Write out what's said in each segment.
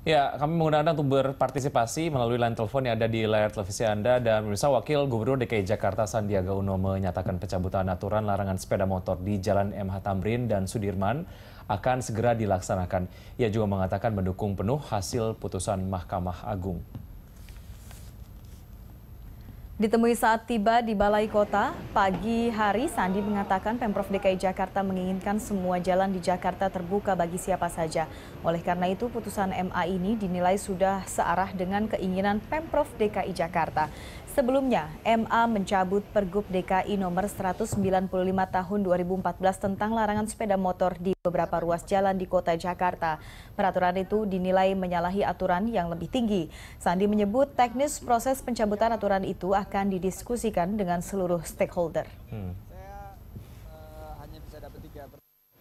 Ya, kami mengundang Anda untuk berpartisipasi melalui line telepon yang ada di layar televisi Anda dan pemirsa Wakil Gubernur DKI Jakarta Sandiaga Uno menyatakan pencabutan aturan larangan sepeda motor di Jalan MH Tamrin dan Sudirman akan segera dilaksanakan. Ia juga mengatakan mendukung penuh hasil putusan Mahkamah Agung. Ditemui saat tiba di Balai Kota, pagi hari Sandi mengatakan Pemprov DKI Jakarta menginginkan semua jalan di Jakarta terbuka bagi siapa saja. Oleh karena itu, putusan MA ini dinilai sudah searah dengan keinginan Pemprov DKI Jakarta. Sebelumnya, MA mencabut Pergub DKI nomor 195 tahun 2014 tentang larangan sepeda motor di beberapa ruas jalan di kota Jakarta. Peraturan itu dinilai menyalahi aturan yang lebih tinggi. Sandi menyebut teknis proses pencabutan aturan itu akan didiskusikan dengan seluruh stakeholder. Hmm.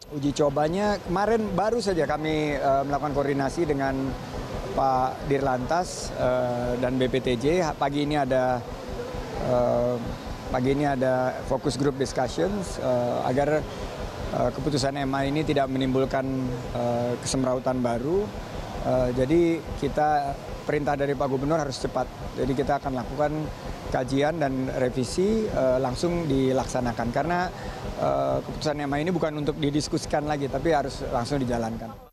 Uji cobanya kemarin baru saja kami uh, melakukan koordinasi dengan Pak Dirlantas uh, dan BPTJ. Pagi ini ada uh, pagi ini ada fokus group discussions uh, agar uh, keputusan MA ini tidak menimbulkan uh, kesemrautan baru. Uh, jadi kita perintah dari Pak Gubernur harus cepat. Jadi kita akan lakukan kajian dan revisi uh, langsung dilaksanakan karena uh, keputusan MA ini bukan untuk didiskusikan lagi tapi harus langsung dijalankan.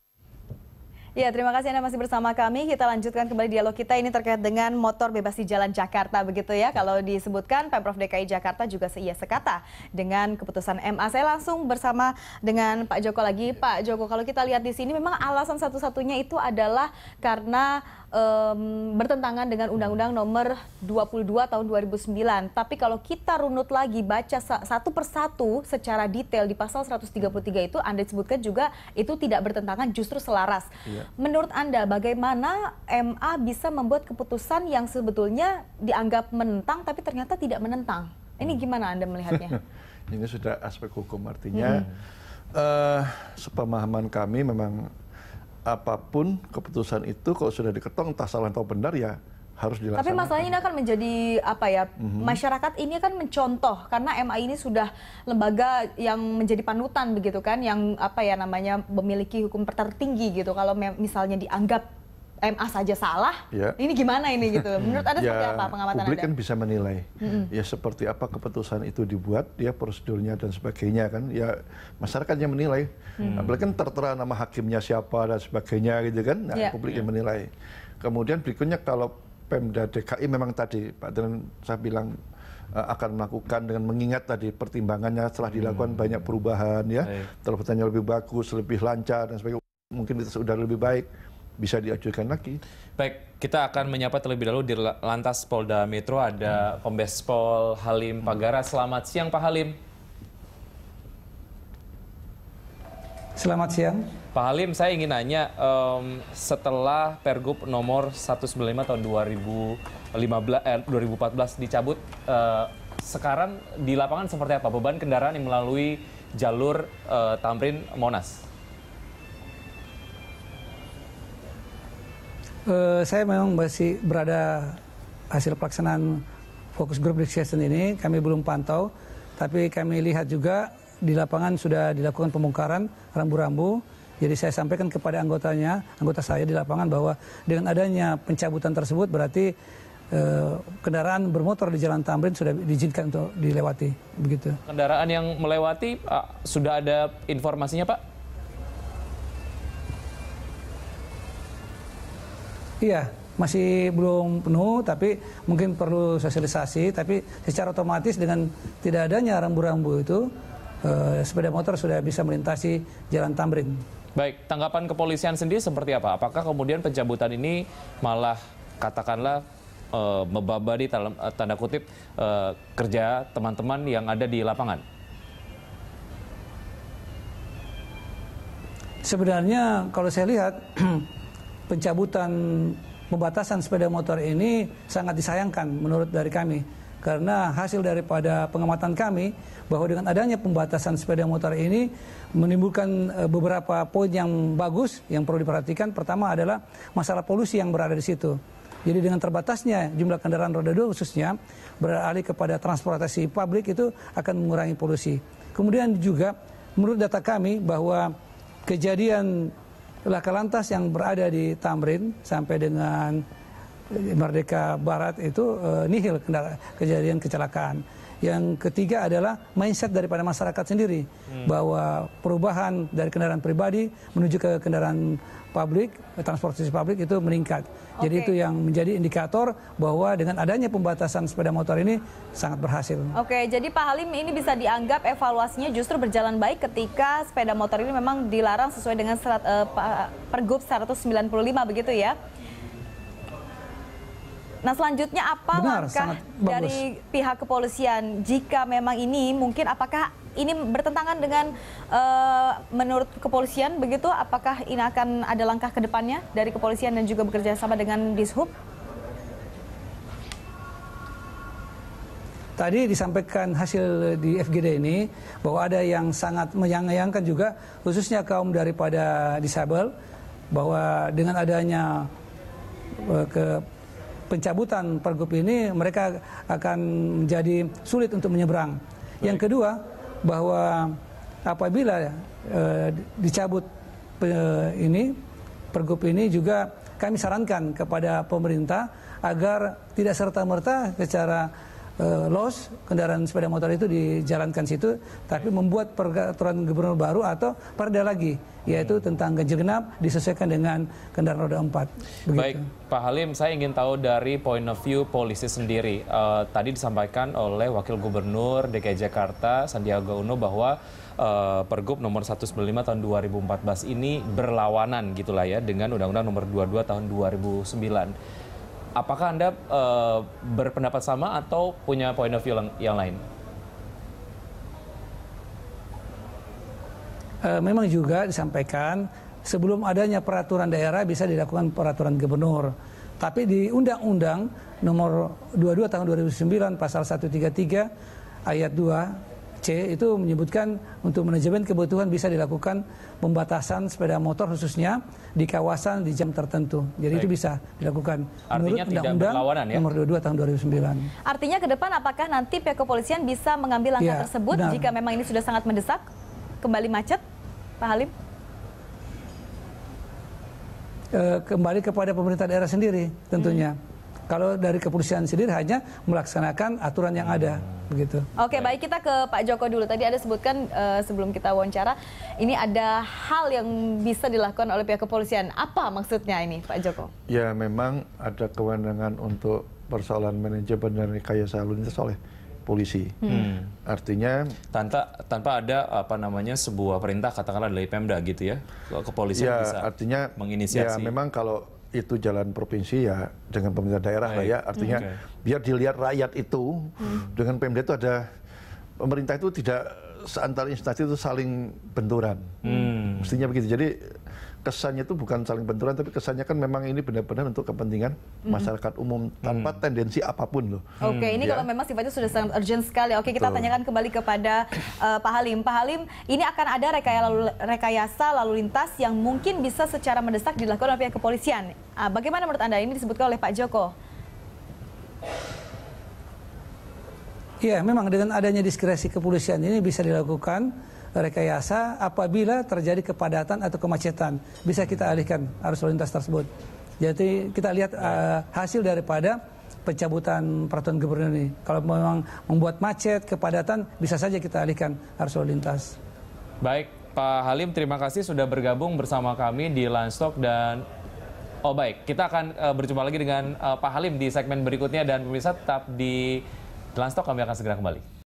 Ya, terima kasih Anda masih bersama kami. Kita lanjutkan kembali dialog kita ini terkait dengan motor bebas di jalan Jakarta begitu ya. Kalau disebutkan Pemprov DKI Jakarta juga seia sekata dengan keputusan MA. Saya langsung bersama dengan Pak Joko lagi. Pak Joko, kalau kita lihat di sini memang alasan satu-satunya itu adalah karena um, bertentangan dengan Undang-Undang Nomor 22 Tahun 2009. Tapi kalau kita runut lagi baca satu persatu secara detail di pasal 133 itu Anda sebutkan juga itu tidak bertentangan justru selaras. Iya. Menurut Anda bagaimana MA bisa membuat keputusan yang sebetulnya dianggap menentang tapi ternyata tidak menentang? Ini hmm. gimana Anda melihatnya? Ini sudah aspek hukum artinya hmm. uh, sepemahaman kami memang apapun keputusan itu kalau sudah diketok entah salah atau benar ya harus dilaksanakan. Tapi masalahnya ini akan menjadi apa ya? Mm-hmm. Masyarakat ini akan mencontoh karena MA ini sudah lembaga yang menjadi panutan begitu kan, yang apa ya namanya memiliki hukum tertinggi gitu. Kalau misalnya dianggap MA saja salah, ya. ini gimana ini gitu. Hmm. Menurut Anda ya, seperti apa pengamatan Anda? Publik kan bisa menilai. hmm Ya seperti apa keputusan itu dibuat, ya prosedurnya dan sebagainya kan. Ya masyarakat yang menilai. Hmm. Apalagi kan tertera nama hakimnya siapa dan sebagainya gitu kan. Nah, ya. publik ya. yang menilai. Kemudian berikutnya kalau Pemda DKI memang tadi Pak Dinan saya bilang eh, akan melakukan dengan mengingat tadi pertimbangannya setelah dilakukan hmm. banyak perubahan ya, terbuatannya lebih bagus, lebih lancar dan sebagainya mungkin itu sudah lebih baik bisa diajukan lagi. Baik, kita akan menyapa terlebih dahulu di Lantas Polda Metro ada Kombes Pol Halim Pagara. Selamat siang Pak Halim. Selamat siang. Pak Halim, saya ingin nanya, um, setelah Pergub nomor 195 tahun 2015, eh, 2014 dicabut, uh, sekarang di lapangan seperti apa beban kendaraan yang melalui jalur uh, Tamrin Monas? Uh, saya memang masih berada hasil pelaksanaan fokus grup discussion ini kami belum pantau, tapi kami lihat juga di lapangan sudah dilakukan pembongkaran rambu-rambu. Jadi saya sampaikan kepada anggotanya, anggota saya di lapangan bahwa dengan adanya pencabutan tersebut berarti eh, kendaraan bermotor di Jalan Tamrin sudah diizinkan untuk dilewati, begitu. Kendaraan yang melewati uh, sudah ada informasinya, Pak? Iya, masih belum penuh tapi mungkin perlu sosialisasi tapi secara otomatis dengan tidak adanya rambu-rambu itu eh, sepeda motor sudah bisa melintasi jalan Tamrin. Baik, tanggapan kepolisian sendiri seperti apa? Apakah kemudian pencabutan ini malah katakanlah eh, membebani eh, tanda kutip eh, kerja teman-teman yang ada di lapangan? Sebenarnya kalau saya lihat pencabutan pembatasan sepeda motor ini sangat disayangkan menurut dari kami karena hasil daripada pengamatan kami bahwa dengan adanya pembatasan sepeda motor ini menimbulkan e, beberapa poin yang bagus yang perlu diperhatikan pertama adalah masalah polusi yang berada di situ jadi dengan terbatasnya jumlah kendaraan roda dua khususnya beralih kepada transportasi publik itu akan mengurangi polusi. Kemudian juga menurut data kami bahwa kejadian laka lantas yang berada di Tamrin sampai dengan Merdeka Barat itu eh, nihil kejadian kecelakaan. Yang ketiga adalah mindset daripada masyarakat sendiri hmm. bahwa perubahan dari kendaraan pribadi menuju ke kendaraan publik, transportasi publik itu meningkat. Okay. Jadi itu yang menjadi indikator bahwa dengan adanya pembatasan sepeda motor ini sangat berhasil. Oke, okay, jadi Pak Halim ini bisa dianggap evaluasinya justru berjalan baik ketika sepeda motor ini memang dilarang sesuai dengan serat, uh, Pergub 195 begitu ya. Nah selanjutnya apa Benar, langkah dari pihak kepolisian jika memang ini mungkin apakah ini bertentangan dengan uh, menurut kepolisian begitu apakah ini akan ada langkah ke depannya dari kepolisian dan juga bekerja sama dengan Dishub? Tadi disampaikan hasil di FGD ini bahwa ada yang sangat menyayangkan juga khususnya kaum daripada disabel bahwa dengan adanya eh, ke pencabutan pergub ini mereka akan menjadi sulit untuk menyeberang. Baik. Yang kedua bahwa apabila eh, dicabut eh, ini pergub ini juga kami sarankan kepada pemerintah agar tidak serta merta secara uh, eh, los kendaraan sepeda motor itu dijalankan situ, tapi membuat peraturan gubernur baru atau perda lagi, yaitu hmm. tentang ganjil genap disesuaikan dengan kendaraan roda empat. Begitu. Baik, Pak Halim, saya ingin tahu dari point of view polisi sendiri. Uh, tadi disampaikan oleh Wakil Gubernur DKI Jakarta Sandiaga Uno bahwa uh, Pergub nomor 195 tahun 2014 ini berlawanan gitulah ya dengan Undang-Undang nomor 22 tahun 2009. Apakah Anda uh, berpendapat sama atau punya point of view yang lain? Uh, memang juga disampaikan sebelum adanya peraturan daerah bisa dilakukan peraturan gubernur. Tapi di Undang-Undang nomor 22 tahun 2009 pasal 133 ayat 2 C itu menyebutkan untuk manajemen kebutuhan bisa dilakukan pembatasan sepeda motor khususnya di kawasan di jam tertentu. Jadi Baik. itu bisa dilakukan Artinya menurut Undang-Undang ya? Nomor 22 Tahun 2009. Artinya ke depan apakah nanti pihak kepolisian bisa mengambil langkah ya, tersebut benar. jika memang ini sudah sangat mendesak kembali macet, Pak Halim? Eh, kembali kepada pemerintah daerah sendiri tentunya. Hmm kalau dari kepolisian sendiri hanya melaksanakan aturan yang ada, begitu. Oke, baik kita ke Pak Joko dulu. Tadi ada sebutkan uh, sebelum kita wawancara, ini ada hal yang bisa dilakukan oleh pihak kepolisian. Apa maksudnya ini, Pak Joko? Ya, memang ada kewenangan untuk persoalan manajemen dan rekayasa lalu lintas oleh polisi. Hmm. Artinya tanpa tanpa ada apa namanya sebuah perintah katakanlah dari Pemda gitu ya. Kepolisian ya, bisa artinya ya, menginisiasi. Ya memang kalau itu jalan provinsi ya dengan pemerintah daerah Baik. lah ya artinya hmm, okay. biar dilihat rakyat itu hmm. dengan pemda itu ada pemerintah itu tidak seantar instansi itu saling benturan hmm. mestinya begitu jadi kesannya itu bukan saling benturan tapi kesannya kan memang ini benar-benar untuk kepentingan mm. masyarakat umum tanpa mm. tendensi apapun loh. Oke, okay, ini hmm, ya. kalau memang sifatnya sudah sangat urgent sekali. Oke, okay, kita tanyakan kembali kepada uh, Pak Halim. Pak Halim, ini akan ada rekaya lalu, rekayasa lalu lintas yang mungkin bisa secara mendesak dilakukan oleh pihak kepolisian. Uh, bagaimana menurut Anda ini disebutkan oleh Pak Joko? Ya, memang dengan adanya diskresi kepolisian ini bisa dilakukan rekayasa apabila terjadi kepadatan atau kemacetan. Bisa kita alihkan arus lalu lintas tersebut. Jadi kita lihat uh, hasil daripada pencabutan peraturan gubernur ini. Kalau memang membuat macet, kepadatan, bisa saja kita alihkan arus lalu lintas. Baik, Pak Halim, terima kasih sudah bergabung bersama kami di Lantok dan Oh baik, kita akan uh, berjumpa lagi dengan uh, Pak Halim di segmen berikutnya dan pemirsa tetap di Lantok kami akan segera kembali.